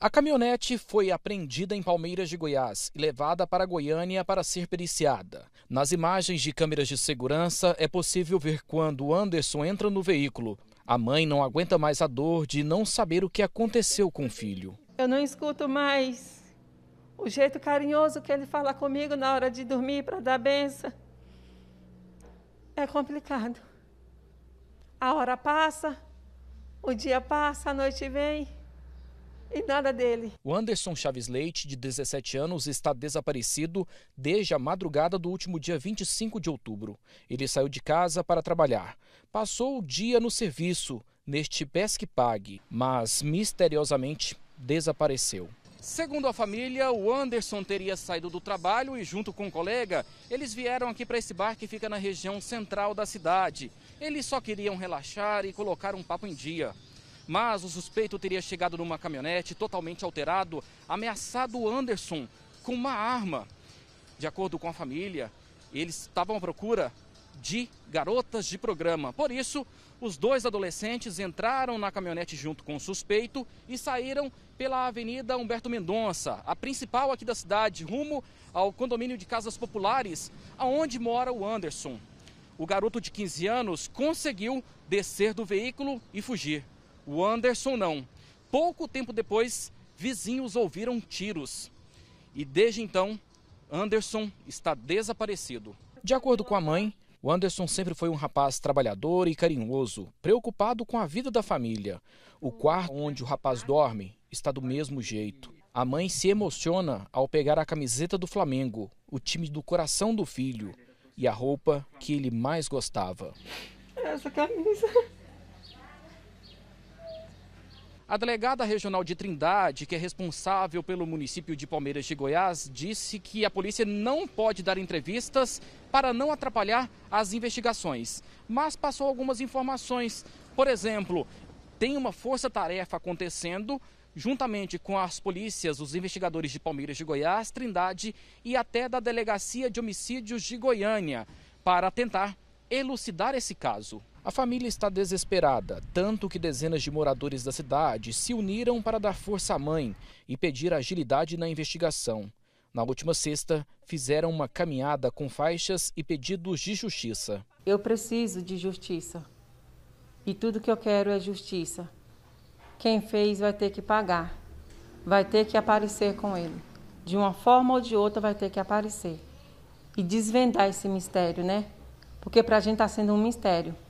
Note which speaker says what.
Speaker 1: A caminhonete foi apreendida em Palmeiras de Goiás e levada para Goiânia para ser periciada. Nas imagens de câmeras de segurança é possível ver quando Anderson entra no veículo. A mãe não aguenta mais a dor de não saber o que aconteceu com o filho. Eu não escuto mais o jeito carinhoso que ele fala comigo na hora de dormir para dar benção. É complicado. A hora passa, o dia passa, a noite vem e nada dele. O Anderson Chaves Leite, de 17 anos, está desaparecido desde a madrugada do último dia 25 de outubro. Ele saiu de casa para trabalhar. Passou o dia no serviço, neste Pesque Pague, mas misteriosamente desapareceu. Segundo a família, o Anderson teria saído do trabalho e, junto com um colega, eles vieram aqui para esse bar que fica na região central da cidade. Eles só queriam relaxar e colocar um papo em dia. Mas o suspeito teria chegado numa caminhonete totalmente alterado, ameaçado o Anderson com uma arma. De acordo com a família, eles estavam à procura de garotas de programa. Por isso, os dois adolescentes entraram na caminhonete junto com o suspeito e saíram pela Avenida Humberto Mendonça, a principal aqui da cidade, rumo ao condomínio de casas populares, aonde mora o Anderson. O garoto de 15 anos conseguiu descer do veículo e fugir. O Anderson não. Pouco tempo depois, vizinhos ouviram tiros. E desde então, Anderson está desaparecido. De acordo com a mãe, o Anderson sempre foi um rapaz trabalhador e carinhoso, preocupado com a vida da família. O quarto onde o rapaz dorme está do mesmo jeito. A mãe se emociona ao pegar a camiseta do Flamengo, o time do coração do filho, e a roupa que ele mais gostava. Essa camisa. A delegada regional de Trindade, que é responsável pelo município de Palmeiras de Goiás, disse que a polícia não pode dar entrevistas para não atrapalhar as investigações, mas passou algumas informações. Por exemplo, tem uma força-tarefa acontecendo juntamente com as polícias, os investigadores de Palmeiras de Goiás, Trindade e até da Delegacia de Homicídios de Goiânia, para tentar elucidar esse caso. A família está desesperada, tanto que dezenas de moradores da cidade se uniram para dar força à mãe e pedir agilidade na investigação. Na última sexta, fizeram uma caminhada com faixas e pedidos de justiça. Eu preciso de justiça. E tudo que eu quero é justiça. Quem fez vai ter que pagar. Vai ter que aparecer com ele. De uma forma ou de outra, vai ter que aparecer. E desvendar esse mistério, né? Porque para a gente está sendo um mistério.